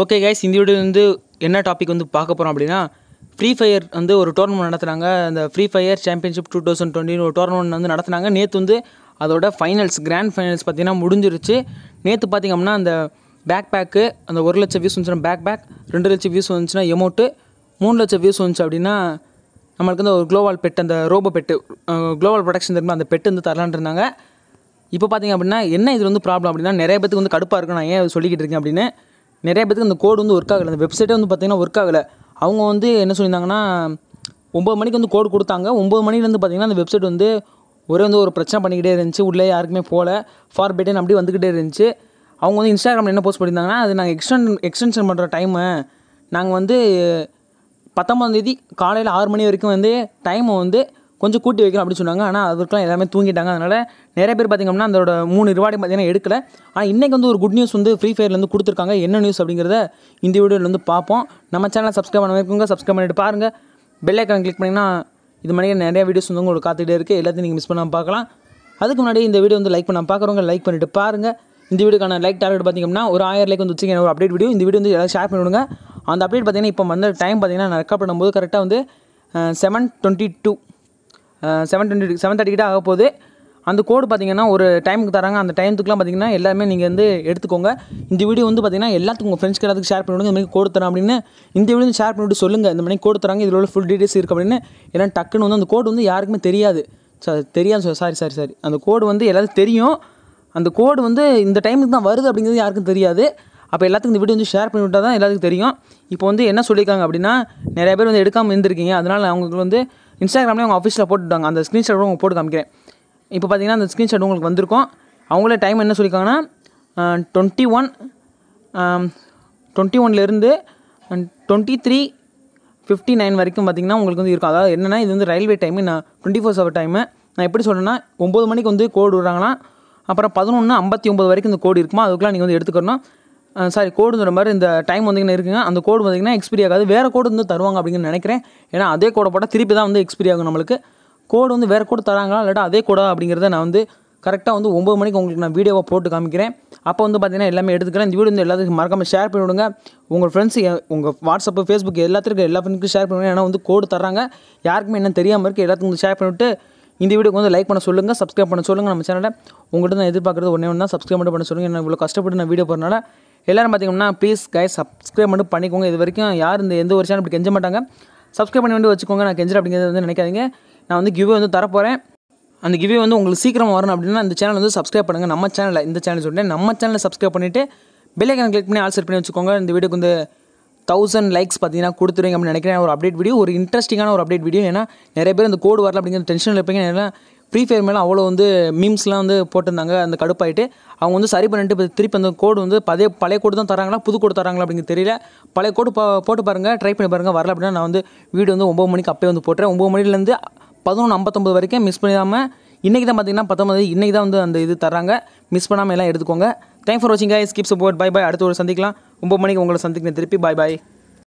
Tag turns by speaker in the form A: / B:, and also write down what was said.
A: okay guys இந்த video வந்து என்ன டாபிக் வந்து பார்க்க போகிறோம் அப்படின்னா ஃப்ரீ ஃபயர் வந்து ஒரு டோர்னமெண்ட் நடத்துனாங்க அந்த free fire championship two thousand டுவெண்ட்டின்னு ஒரு டோர்னமெண்ட் வந்து நடத்துனாங்க நேற்று வந்து அதோட ஃபைனல்ஸ் கிராண்ட் ஃபைனல்ஸ் பார்த்திங்கன்னா முடிஞ்சிருச்சு நேற்று பார்த்திங்க அப்படின்னா அந்த பேக் பேக்கு அந்த ஒரு லட்சம் வியூஸ் வந்துச்சுன்னா பேக் பேக் ரெண்டு லட்சம் வியூஸ் வந்துச்சுன்னா எமௌண்ட்டு மூணு லட்சம் வியூஸ் வந்துச்சு அப்படின்னா நம்மளுக்கு வந்து ஒரு குளோவால் பெட் அந்த ரோபோ பெட்டு குளோவால் ப்ரொடக்ஷன் தெரியுமா அந்த பெட்டு வந்து தரலான் இருந்தாங்க இப்போ பார்த்திங்க அப்படின்னா என்ன இது வந்து ப்ராப்ளம் அப்படின்னா நிறைய பேத்துக்கு வந்து கடுப்பாக இருக்கும் நான் ஏன் சொல்லிக்கிட்டு இருக்கேன் அப்படின்னு நிறைய பேருக்கு அந்த கோடு வந்து ஒர்க் ஆகலை அந்த வெப்சைட்டே வந்து பார்த்திங்கன்னா ஒர்க் ஆகலை அவங்க வந்து என்ன சொல்லியிருந்தாங்கன்னா ஒம்பது மணிக்கு வந்து கோடு கொடுத்தாங்க ஒம்பது மணிலேருந்து பார்த்திங்கன்னா அந்த வெப்சைட் வந்து ஒரே வந்து ஒரு பிரச்சனை பண்ணிக்கிட்டே இருந்துச்சு உள்ளே யாருக்குமே போகல ஃபார் பெட்டன் அப்படி வந்துக்கிட்டே இருந்துச்சு அவங்க வந்து இன்ஸ்டாகிராமில் என்ன போஸ்ட் பண்ணியிருந்தாங்கன்னா அது நாங்கள் எக்ஸ்டன் எக்ஸ்டென்ஷன் பண்ணுற டைமு நாங்கள் வந்து தேதி காலையில் ஆறு மணி வரைக்கும் வந்து டைமை வந்து கொஞ்சம் கூட்டி வைக்கணும் அப்படின்னு சொன்னாங்க ஆனால் அதுக்கெலாம் எல்லாமே தூங்கிட்டாங்க அதனால் நிறைய பேர் பார்த்திங்கன்னா அதோட மூணு ரிவார்டு பார்த்திங்கன்னா எடுக்கலை ஆனால் இன்றைக்கி வந்து ஒரு குட் நியூஸ் வந்து ஃப்ரீ ஃபயர்லேருந்து கொடுத்துருக்காங்க என்ன நியூஸ் அப்படிங்கிறத இந்த வீடியோவில் வந்து பார்ப்போம் நம்ம சேனலை சப்ஸ்கிரைப் பண்ண வைக்கோங்க சப்ஸ்கிரைப் பண்ணிட்டு பாருங்கள் பெல்லைக்கான கிளிக் பண்ணிங்கன்னா இது மாதிரி நிறைய வீடியோஸ் வந்து உங்களுக்கு காத்துகிட்டே இருக்குது எல்லாத்தையும் நீங்கள் மிஸ் பண்ணாமல் பார்க்கலாம் அதுக்கு முன்னாடி இந்த வீடியோ வந்து லைக் பண்ண பார்க்குறவங்க லைக் பண்ணிவிட்டு பாருங்கள் இந்த வீடியோக்கான லைக் டார்கெட் பார்த்திங்கன்னா ஒரு ஆயிரம் லைக் வந்து வச்சுக்கோங்க ஒரு அப்டேட் வீடியோ இந்த வீடியோ வந்து எல்லாம் ஷேர் பண்ணிவிடுங்க அந்த அப்டேட் பார்த்திங்கன்னா இப்போ வந்து டைம் பார்த்திங்கன்னா நான் ரெக்கார்ட் பண்ணும்போது கரெக்டாக வந்து seven twenty two seven twenty seven thirty ஆக போகுது அந்த கோடு பார்த்திங்கன்னா ஒரு டைமுக்கு தராங்க அந்த டைமுக்குலாம் பார்த்திங்கன்னா எல்லாருமே நீங்கள் வந்து எடுத்துக்கோங்க இந்த வீடியோ வந்து பார்த்திங்கன்னா எல்லாத்துக்கும் உங்கள் ஃப்ரெண்ட்ஸ்க்கு எல்லாத்துக்கும் ஷேர் பண்ணிவிடுங்க இந்த மாதிரி கோடு தரேன் அப்படின்னு இந்த வீடியோ ஷேர் பண்ணிவிட்டு சொல்லுங்கள் இந்த மாதிரி கோடு தராங்க இதில் உள்ள ஃபுல் டீட்டெயில்ஸ் இருக்குது அப்படின்னு ஏன்னா டக்குன்னு வந்து அந்த கோடு வந்து யாருக்குமே தெரியாது தெரியாது சாரி சாரி சாரி அந்த கோடு வந்து எல்லாத்துக்கும் தெரியும் அந்த கோடு வந்து இந்த டைமுக்கு தான் வருது அப்படிங்கிறது யாருக்கும் தெரியாது அப்போ எல்லாத்துக்கும் இந்த வீடியோ வந்து ஷேர் பண்ணி விட்டால் தான் எல்லாத்துக்கும் தெரியும் இப்போ வந்து என்ன சொல்லியிருக்காங்க அப்படின்னா நிறைய பேர் வந்து எடுக்காமல் இருந்திருக்கீங்க அதனால் அவங்களுக்கு வந்து இன்ஸ்டாகிராம்லேயே அவங்க ஆஃபீஸில் போட்டுட்டாங்க அந்த ஸ்க்ரீன்ஷாட் உங்களுக்கு போட்டு காமிக்கிறேன் இப்போ பார்த்தீங்கன்னா அந்த ஸ்க்ரீன்ஷாட் உங்களுக்கு வந்திருக்கும் அவங்களே டைம் என்ன சொல்லியிருக்காங்கன்னா டுவெண்ட்டி ஒன் டுவெண்ட்டி ஒன்லேருந்து டுவெண்ட்டி த்ரீ ஃபிஃப்டி நைன் வரைக்கும் பார்த்திங்கன்னா உங்களுக்கு வந்து இருக்கும் அதாவது என்னென்னா இது வந்து ரயில்வே டைமு நான் டுவெண்ட்டி ஃபோர் ஹவர் டைமு நான் எப்படி சொல்கிறேன்னா ஒம்பது மணிக்கு வந்து கோடு விடுறாங்கன்னா அப்புறம் பதினொன்று ஐம்பத்தி ஒம்பது வரைக்கும் இந்த கோடு இருக்குமா அதுக்கெல்லாம் நீங்கள் வந்து எடுத்துக்கணும் சாரி கோடு தர மாதிரி இந்த டைம் வந்தீங்கன்னா இருக்குங்க அந்த கோடு வந்தீங்கன்னா எக்ஸ்பிரி ஆகாது வேறு கோடு வந்து தருவாங்க அப்படின்னு நினைக்கிறேன் ஏன்னா அதே கோடை போட்டால் திருப்பி தான் வந்து எக்ஸ்பிரி ஆகும் நம்மளுக்கு கோடு வந்து வேறு கோடு தராங்களா இல்லாட்டா அதே கோடா அப்படிங்கிறத நான் வந்து கரெக்டாக வந்து ஒம்பது மணிக்கு உங்களுக்கு நான் வீடியோவை போட்டு காமிக்கிறேன் அப்போ வந்து பார்த்தீங்கன்னா எல்லாமே எடுத்துக்கிறேன் இந்த வீடியோ வந்து எல்லாத்துக்கும் மறக்காமல் ஷேர் பண்ணிவிடுங்க உங்கள் ஃப்ரெண்ட்ஸ் உங்கள் வாட்ஸ்அப்பு ஃபேஸ்புக் எல்லாத்துக்கும் எல்லா ஃப்ரெண்டுக்கும் ஷேர் பண்ணுங்க ஏன்னா வந்து கோடு தராங்க யாருக்குமே என்ன தெரியாமல் இருக்குது எல்லாத்துக்கும் வந்து ஷேர் பண்ணிவிட்டு இந்த வீடியோக்கு வந்து லைக் பண்ண சொல்லுங்கள் சப்ஸ்கிரைப் பண்ண சொல்லுங்கள் நம்ம சேனலை உங்கள்கிட்ட நான் எதிர்பார்க்குறது ஒன்றே ஒன்று தான் சப்ஸ்கிரைப் மட்டும் பண்ண சொல்லுங்கள் என்ன இவ்வளோ கஷ்டப்பட்டு நான் வீடியோ போகிறனால எல்லோரும் பார்த்திங்கன்னா ப்ளீஸ் கைஸ் சப்ஸ்கிரைப் மட்டும் பண்ணிக்கோங்க இது வரைக்கும் யார் இந்த எந்த ஒரு சேனல் இப்படி கெஞ்ச மாட்டாங்க சப்ஸ்கிரைப் பண்ணி வந்து வச்சுக்கோங்க நான் கெஞ்சிற அப்படிங்கிறது வந்து நினைக்காதீங்க நான் வந்து கிவ்வே வந்து தரப்போகிறேன் அந்த கிவ்வே வந்து உங்களுக்கு சீக்கிரம் வரணும் அப்படின்னா அந்த சேனல் வந்து சப்ஸ்கிரைப் பண்ணுங்கள் நம்ம சேனலில் இந்த சேனல் சொல்லிட்டு நம்ம சேனலில் சப்ஸ்கிரைப் பண்ணிவிட்டு பெல்லைக்கான கிளிக் பண்ணி ஆல்சர் பண்ணி வச்சுக்கோங்க இந்த வீடியோக்கு வந்து தௌசண்ட் லைக்ஸ் பார்த்தீங்கன்னா கொடுத்துருவீங்க அப்படின்னு நினைக்கிறேன் ஒரு அப்டேட் வீடியோ ஒரு இன்ட்ரெஸ்டிங்கான ஒரு அப்டேட் வீடியோ ஏன்னா நிறைய பேர் இந்த கோடு வரல அப்படிங்கிற டென்ஷனில் இருப்பீங்க ஃப்ரீ ஃபயர் மேலே அவ்வளோ வந்து மீம்ஸ்லாம் வந்து போட்டிருந்தாங்க அந்த கடுப்பாயிட்டு அவங்க வந்து சரி பண்ணிட்டு திருப்பி அந்த கோடு வந்து பழைய பழைய கோடு தான் தராங்களா புது கோடு தராங்களா அப்படிங்கிறது தெரியல பழைய கோடு போட்டு பாருங்கள் ட்ரை பண்ணி பாருங்கள் வரல அப்படின்னா நான் வந்து வீடு வந்து ஒம்பது மணிக்கு அப்போயே வந்து போட்டுறேன் ஒம்பது மணிலேருந்து பதினொன்று ஐம்பத்தொம்பது வரைக்கும் மிஸ் பண்ணிடாமல் இன்றைக்கி தான் பார்த்தீங்கன்னா பத்தொம்பது இன்றைக்கி தான் வந்து அந்த இது தராங்க மிஸ் பண்ணாமல் எல்லாம் எடுத்துக்கோங்க தேங்க்ஸ் ஃபார் வாட்சிங் I skip support bye bye அடுத்த ஒரு சந்திக்கலாம் ஒம்பது மணிக்கு உங்களை சந்திக்கிறேன் திருப்பி பாய் பாய்